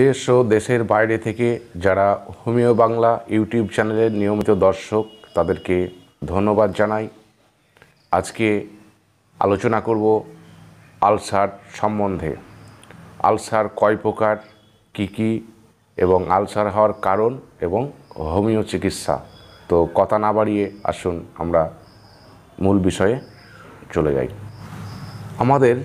দেশ ও দেশের বাইরে থেকে যারা হোমিও বাংলা ইউটিউব চ্যানেলের নিয়মিত দর্শক তাদেরকে ধন্যবাদ জানাই আজকে আলোচনা করব আলসার সম্বন্ধে আলসার কয় প্রকার কি কি এবং আলসার হওয়ার কারণ এবং হোমিও চিকিৎসা তো কথা না বাড়িয়ে আসুন আমরা মূল বিষয়ে চলে যাই আমাদের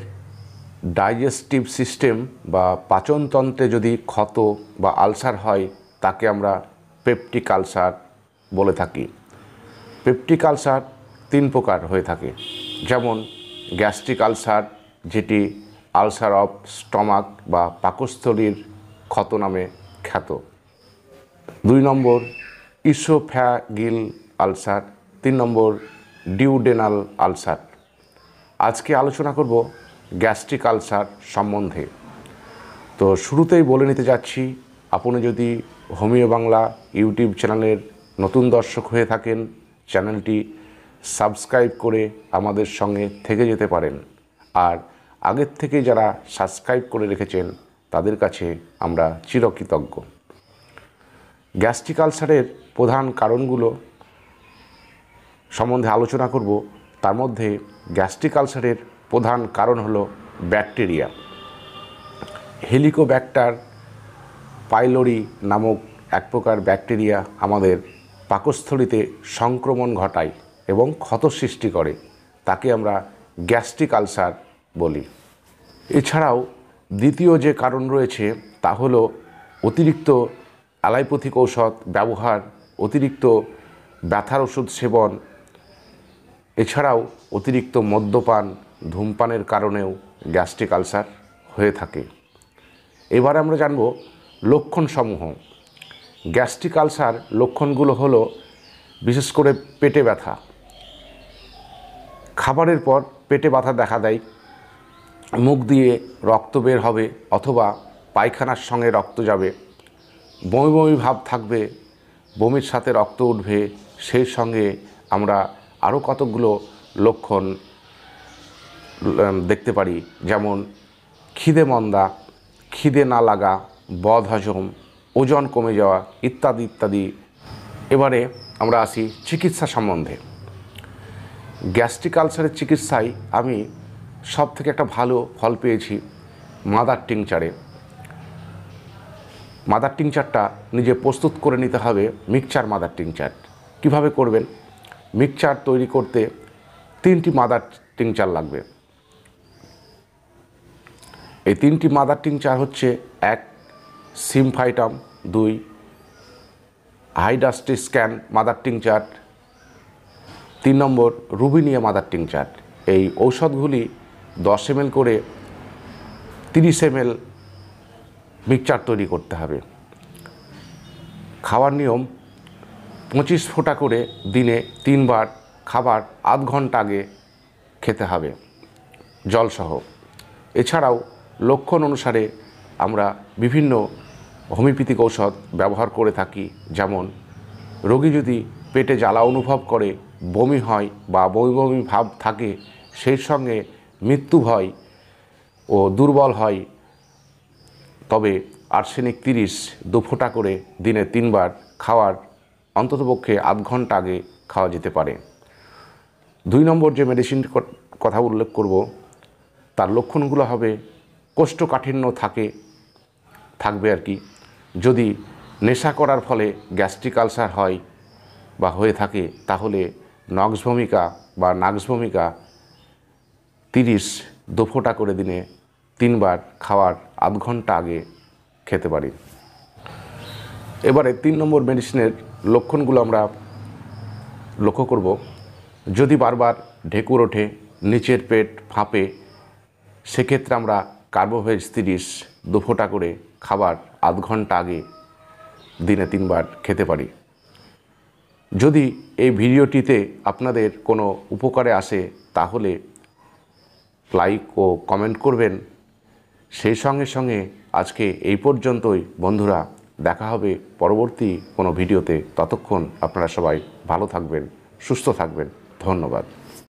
ডাইজেস্টিভ সিস্টেম বা পাচনতন্ত্রে যদি ক্ষত বা আলসার হয় তাকে আমরা পেপটিক আলসার বলে থাকি পেপটিক আলসার তিন প্রকার হয়ে থাকে যেমন গ্যাস্ট্রিক আলসার যেটি আলসার অফ স্টমাক বা পাকস্থলীর ক্ষত নামে খ্যাত দুই নম্বর ইসোফ্যাগিল আলসার তিন নম্বর ডিউডেনাল আলসার আজকে আলোচনা করব গ্যাস্ট্রিক আলসার সম্বন্ধে তো শুরুতেই বলে নিতে যাচ্ছি আপনি যদি হোমিও বাংলা ইউটিউব চ্যানেলের নতুন দর্শক হয়ে থাকেন চ্যানেলটি সাবস্ক্রাইব করে আমাদের সঙ্গে থেকে যেতে পারেন আর আগের থেকে যারা সাবস্ক্রাইব করে রেখেছেন তাদের কাছে আমরা চিরকৃতজ্ঞ গ্যাস্ট্রিক আলসারের প্রধান কারণগুলো সম্বন্ধে আলোচনা করব তার মধ্যে গ্যাস্ট্রিক আলসারের প্রধান কারণ হলো ব্যাকটেরিয়া হেলিকোব্যাক্টার পাইলোরি নামক এক প্রকার ব্যাকটেরিয়া আমাদের পাকস্থলিতে সংক্রমণ ঘটায় এবং ক্ষত সৃষ্টি করে তাকে আমরা গ্যাস্ট্রিক আলসার বলি এছাড়াও দ্বিতীয় যে কারণ রয়েছে তা হলো অতিরিক্ত অ্যালাইপ্যাথিক ঔষধ ব্যবহার অতিরিক্ত ব্যথার ওষুধ সেবন এছাড়াও অতিরিক্ত মদ্যপান ধূমপানের কারণেও গ্যাস্ট্রিক আলসার হয়ে থাকে এবার আমরা জানব লক্ষণসমূহ গ্যাস্ট্রিক আলসার লক্ষণগুলো হলো বিশেষ করে পেটে ব্যথা খাবারের পর পেটে ব্যথা দেখা দেয় মুখ দিয়ে রক্ত বের হবে অথবা পায়খানার সঙ্গে রক্ত যাবে বমি বমি ভাব থাকবে বমির সাথে রক্ত উঠবে সেই সঙ্গে আমরা আরও কতকগুলো লক্ষণ দেখতে পারি যেমন খিদে মন্দা খিদে না লাগা বদ হজম ওজন কমে যাওয়া ইত্যাদি ইত্যাদি এবারে আমরা আসি চিকিৎসা সম্বন্ধে গ্যাস্ট্রিক আলসারের চিকিৎসায় আমি সব থেকে একটা ভালো ফল পেয়েছি মাদার টিংচারে মাদার টিংচারটা নিজে প্রস্তুত করে নিতে হবে মিক্সচার মাদার টিংচার কিভাবে করবেন মিক্সচার তৈরি করতে তিনটি মাদার টিংচার লাগবে এই তিনটি মাদার টিংচার হচ্ছে এক সিমফাইটাম দুই হাইডাস্টি স্ক্যান মাদার টিংচার তিন নম্বর রুবিনিয়া মাদার টিংচার এই ঔষধগুলি দশ এম করে তিরিশ এম মিক্সচার তৈরি করতে হবে খাওয়ার নিয়ম পঁচিশ ফোঁটা করে দিনে তিনবার খাবার আধ ঘন্টা আগে খেতে হবে জলসহ এছাড়াও লক্ষণ অনুসারে আমরা বিভিন্ন হোমিওপ্যাথিক ঔষধ ব্যবহার করে থাকি যেমন রোগী যদি পেটে জ্বালা অনুভব করে বমি হয় বা বমি বমি ভাব থাকে সেই সঙ্গে মৃত্যু হয় ও দুর্বল হয় তবে আর্সেনিক তিরিশ দু ফোঁটা করে দিনে তিনবার খাওয়ার অন্ততপক্ষে আধ ঘন্টা আগে খাওয়া যেতে পারে দুই নম্বর যে মেডিসিন কথা উল্লেখ করব তার লক্ষণগুলো হবে কোষ্ঠকাঠিন্য থাকে থাকবে আর কি যদি নেশা করার ফলে গ্যাস্ট্রিক আলসার হয় বা হয়ে থাকে তাহলে ভূমিকা বা ভূমিকা তিরিশ দুফোটা করে দিনে তিনবার খাওয়ার আধ ঘন্টা আগে খেতে পারি এবারে তিন নম্বর মেডিসিনের লক্ষণগুলো আমরা লক্ষ্য করব যদি বারবার ঢেকুর ওঠে নিচের পেট ফাঁপে সেক্ষেত্রে আমরা কার্বোভেজ তিরিশ দু ফোঁটা করে খাবার আধ ঘন্টা আগে দিনে তিনবার খেতে পারি যদি এই ভিডিওটিতে আপনাদের কোনো উপকারে আসে তাহলে লাইক ও কমেন্ট করবেন সেই সঙ্গে সঙ্গে আজকে এই পর্যন্তই বন্ধুরা দেখা হবে পরবর্তী কোনো ভিডিওতে ততক্ষণ আপনারা সবাই ভালো থাকবেন সুস্থ থাকবেন ধন্যবাদ